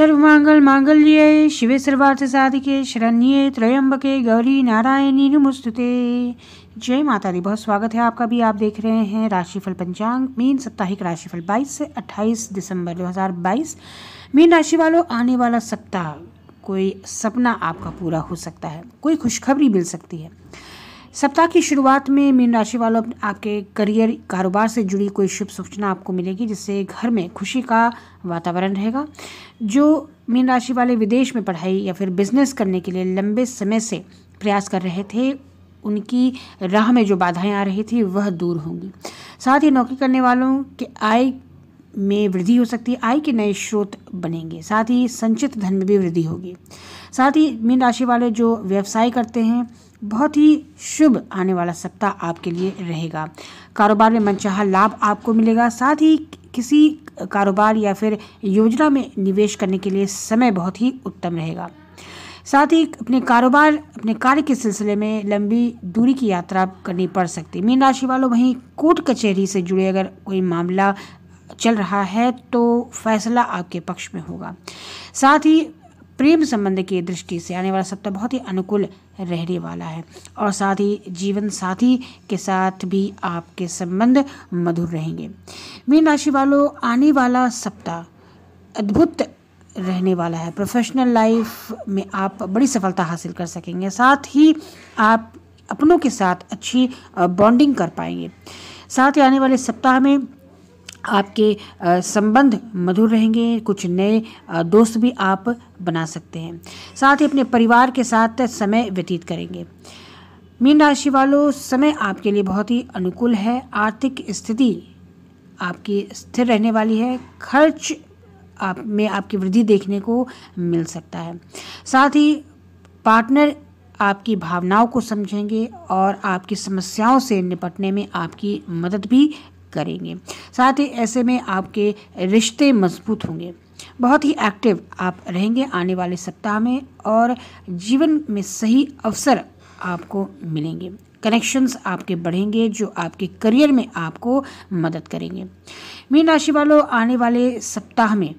सर्वमांगल मांगल्ये शिवे सर्वार्थ साधिके शरण्ये त्रयंबके गौरी नारायणी नमस्तुते जय माता दी बहुत स्वागत है आपका भी आप देख रहे हैं राशिफल पंचांग मीन साप्ताहिक राशिफल 22 से 28 दिसंबर 2022 मीन राशि वालों आने वाला सप्ताह कोई सपना आपका पूरा हो सकता है कोई खुशखबरी मिल सकती है सप्ताह की शुरुआत में मीन राशि वालों आपके करियर कारोबार से जुड़ी कोई शुभ सूचना आपको मिलेगी जिससे घर में खुशी का वातावरण रहेगा जो मीन राशि वाले विदेश में पढ़ाई या फिर बिजनेस करने के लिए लंबे समय से प्रयास कर रहे थे उनकी राह में जो बाधाएं आ रही थी वह दूर होंगी साथ ही नौकरी करने वालों के आय में वृद्धि हो सकती है आय के नए स्रोत बनेंगे साथ ही संचित धन में भी वृद्धि होगी साथ ही मीन राशि वाले जो व्यवसाय करते हैं बहुत ही शुभ आने वाला सप्ताह आपके लिए रहेगा कारोबार में मनचाहा लाभ आपको मिलेगा साथ ही किसी कारोबार या फिर योजना में निवेश करने के लिए समय बहुत ही उत्तम रहेगा साथ ही अपने कारोबार अपने कार्य के सिलसिले में लंबी दूरी की यात्रा करनी पड़ सकती है मीन राशि वालों वहीं कोर्ट कचहरी से जुड़े अगर कोई मामला चल रहा है तो फैसला आपके पक्ष में होगा साथ ही प्रेम संबंध की दृष्टि से आने वाला सप्ताह बहुत ही अनुकूल रहने वाला है और साथ ही जीवन साथी के साथ भी आपके संबंध मधुर रहेंगे मीन राशि वालों आने वाला सप्ताह अद्भुत रहने वाला है प्रोफेशनल लाइफ में आप बड़ी सफलता हासिल कर सकेंगे साथ ही आप अपनों के साथ अच्छी बॉन्डिंग कर पाएंगे साथ ही आने वाले सप्ताह में आपके संबंध मधुर रहेंगे कुछ नए दोस्त भी आप बना सकते हैं साथ ही अपने परिवार के साथ समय व्यतीत करेंगे मीन राशि वालों समय आपके लिए बहुत ही अनुकूल है आर्थिक स्थिति आपकी स्थिर रहने वाली है खर्च आप में आपकी वृद्धि देखने को मिल सकता है साथ ही पार्टनर आपकी भावनाओं को समझेंगे और आपकी समस्याओं से निपटने में आपकी मदद भी करेंगे साथ ही ऐसे में आपके रिश्ते मजबूत होंगे बहुत ही एक्टिव आप रहेंगे आने वाले सप्ताह में और जीवन में सही अवसर आपको मिलेंगे कनेक्शंस आपके बढ़ेंगे जो आपके करियर में आपको मदद करेंगे मीन राशि वालों आने वाले सप्ताह में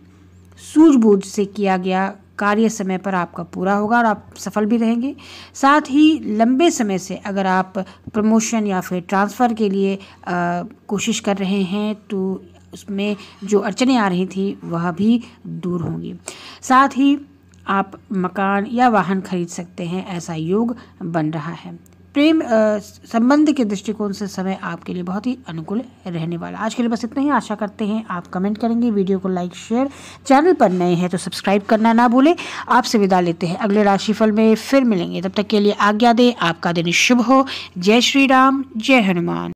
सूझबूझ से किया गया कार्य समय पर आपका पूरा होगा और आप सफल भी रहेंगे साथ ही लंबे समय से अगर आप प्रमोशन या फिर ट्रांसफ़र के लिए आ, कोशिश कर रहे हैं तो उसमें जो अड़चने आ रही थी वह भी दूर होंगी साथ ही आप मकान या वाहन खरीद सकते हैं ऐसा योग बन रहा है प्रेम संबंध के दृष्टिकोण से समय आपके लिए बहुत ही अनुकूल रहने वाला आज के लिए बस इतना ही आशा करते हैं आप कमेंट करेंगे वीडियो को लाइक शेयर चैनल पर नए हैं तो सब्सक्राइब करना ना भूलें आपसे विदा लेते हैं अगले राशिफल में फिर मिलेंगे तब तक के लिए आज्ञा दें आपका दिन शुभ हो जय श्री राम जय हनुमान